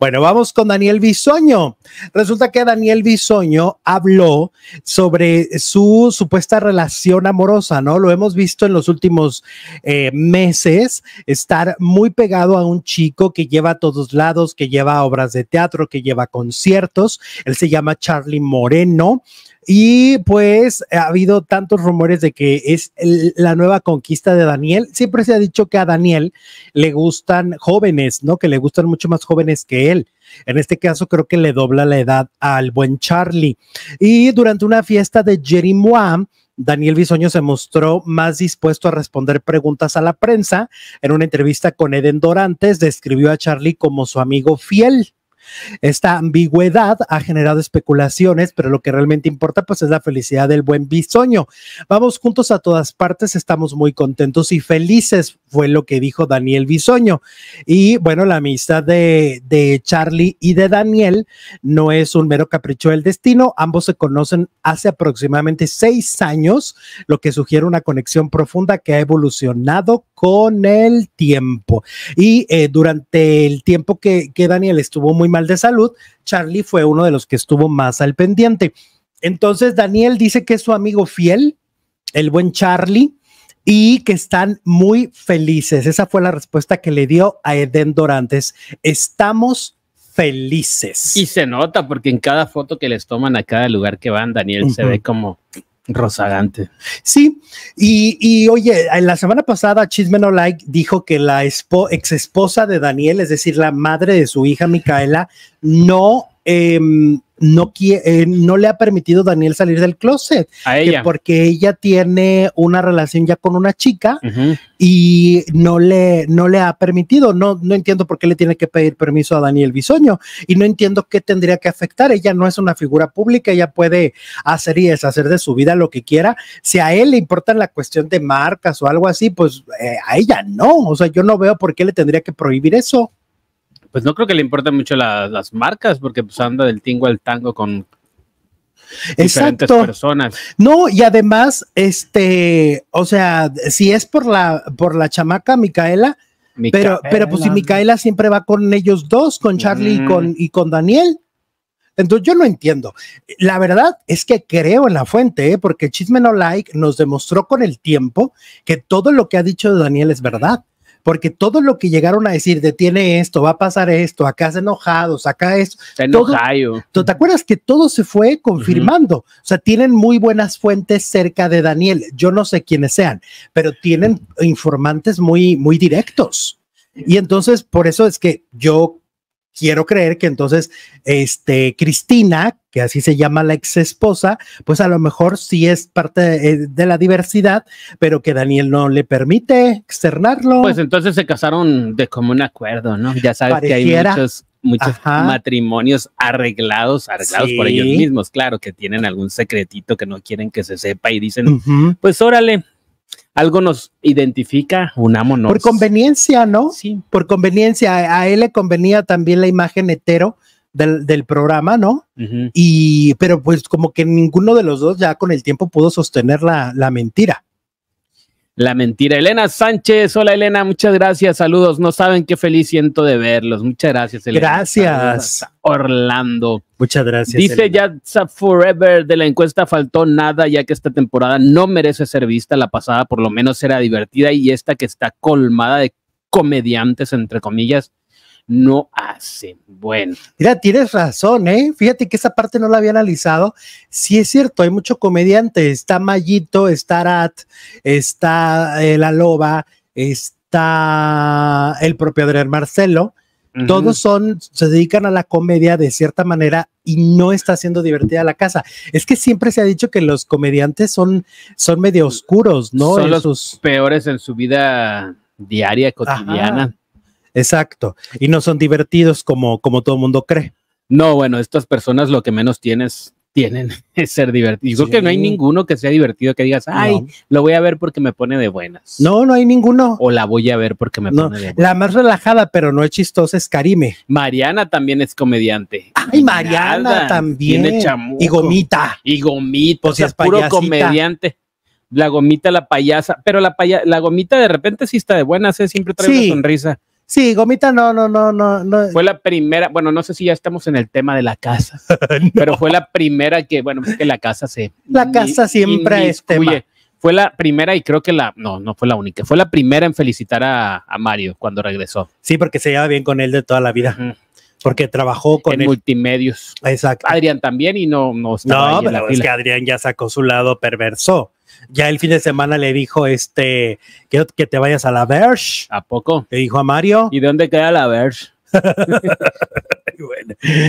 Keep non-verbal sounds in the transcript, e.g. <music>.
Bueno, vamos con Daniel Bisoño. Resulta que Daniel Bisoño habló sobre su supuesta relación amorosa, ¿no? Lo hemos visto en los últimos eh, meses, estar muy pegado a un chico que lleva a todos lados, que lleva obras de teatro, que lleva conciertos. Él se llama Charlie Moreno. Y pues ha habido tantos rumores de que es la nueva conquista de Daniel. Siempre se ha dicho que a Daniel le gustan jóvenes, ¿no? Que le gustan mucho más jóvenes que él. En este caso creo que le dobla la edad al buen Charlie. Y durante una fiesta de Jerry Daniel Bisoño se mostró más dispuesto a responder preguntas a la prensa. En una entrevista con Eden Dorantes, describió a Charlie como su amigo fiel. Esta ambigüedad ha generado especulaciones, pero lo que realmente importa pues es la felicidad del buen bisoño. Vamos juntos a todas partes, estamos muy contentos y felices, fue lo que dijo Daniel Bisoño. Y bueno, la amistad de, Charlie y de Daniel no es un mero capricho del destino, ambos se conocen hace aproximadamente seis años, lo que sugiere una conexión profunda que ha evolucionado con el tiempo. Y eh, durante el tiempo que Daniel estuvo muy mal de salud, Charlie fue uno de los que estuvo más al pendiente. Entonces, Daniel dice que es su amigo fiel, el buen Charlie, y que están muy felices. Esa fue la respuesta que le dio a Eden Dorantes. Estamos felices. Y se nota porque en cada foto que les toman a cada lugar que van, Daniel se ve como Rosagante. Sí, y, y, oye, en la semana pasada Chismen Like dijo que la ex esposa de Daniel, es decir, la madre de su hija Micaela, no em, no, eh, no le ha permitido Daniel salir del closet. Porque ella tiene una relación ya con una chica y no le, no le ha permitido. No, no entiendo por qué le tiene que pedir permiso a Daniel Bisoño y no entiendo qué tendría que afectar. Ella no es una figura pública, ella puede hacer y deshacer de su vida lo que quiera. Si a él le importa la cuestión de marcas o algo así, pues eh, a ella no. O sea, yo no veo por qué le tendría que prohibir eso pues no creo que le importen mucho las marcas, porque pues anda del tingo al tango con Exacto. diferentes personas. No, y además, este, o sea, si es por la, por la chamaca Micaela, pero, pero pues si Micaela siempre va con ellos dos, con Charlie y, con, y con Daniel. Entonces yo no entiendo. La verdad es que creo en la fuente, ¿eh? porque Chisme No Like nos demostró con el tiempo que todo lo que ha dicho Daniel es verdad porque todo lo que llegaron a decir, detiene esto, va a pasar esto, acá es enojados, acá es... Todo, ¿Te acuerdas que todo se fue confirmando? O sea, tienen muy buenas fuentes cerca de Daniel, yo no sé quiénes sean, pero tienen informantes muy, muy directos. Y entonces, por eso es que yo quiero creer que entonces, este, Cristina, que así se llama la ex esposa, pues a lo mejor sí es parte eh, de, la diversidad, pero que Daniel no le permite externarlo. Pues entonces se casaron de común acuerdo, ¿no? Ya sabes que hay muchos muchos matrimonios arreglados, arreglados por ellos mismos, claro, que tienen algún secretito que no quieren que se sepa y dicen, pues órale, algo nos identifica, unámonos. Por conveniencia, ¿no? Sí. Por conveniencia, a, él le convenía también la imagen hetero del, del programa, ¿no? Y, pero pues como que ninguno de los dos ya con el tiempo pudo sostener la mentira la mentira. Elena Sánchez, hola Elena, muchas gracias, saludos. No saben qué feliz siento de verlos. Muchas gracias, Elena. Gracias. Orlando. Muchas gracias. Dice ya Forever de la encuesta faltó nada ya que esta temporada no merece ser vista. La pasada por lo menos era divertida y esta que está colmada de comediantes, entre comillas, no hacen. Bueno. Mira, tienes razón, ¿eh? Fíjate que esa parte no la había analizado. Sí es cierto, hay mucho comediante. Está Mayito, está Arat, está eh, La Loba, está el propio Adrián Marcelo. Todos son, se dedican a la comedia de cierta manera y no está siendo divertida la casa. Es que siempre se ha dicho que los comediantes son, son medio oscuros, ¿no? Son los peores en su vida diaria, cotidiana. Exacto. Y no son divertidos como, como todo el mundo cree. No, bueno, estas personas lo que menos tienes tienen <laughs> es ser divertidos. Yo creo que no hay ninguno que sea divertido que digas, ay, lo voy a ver porque me pone de buenas. No, no hay ninguno. O la voy a ver porque me pone de buenas. La más relajada, pero no es chistosa, es Karime. Mariana también es comediante. Ay, Mariana también. Y gomita. Y gomita. Pues o sea, es puro comediante la gomita, la payasa, pero la, la gomita de repente sí está de buenas, ¿eh? siempre trae una sonrisa. Sí, gomita no, no, no, no, no. Fue la primera, bueno, no sé si ya estamos en el tema de la casa, <laughs> pero fue la primera que, bueno, es que la casa se... La casa siempre es tema. Fue la primera y creo que la, no, no fue la única, fue la primera en felicitar a, Mario cuando regresó. Sí, porque se lleva bien con él de toda la vida. Porque trabajó con en multimedios. Exacto. Adrián también y no, no estaba No, pero en la es que Adrián ya sacó su lado perverso ya el fin de semana le dijo este que, que te vayas a la Verge. ¿A poco? Le dijo a Mario. ¿Y dónde queda la Verge? <laughs> <laughs>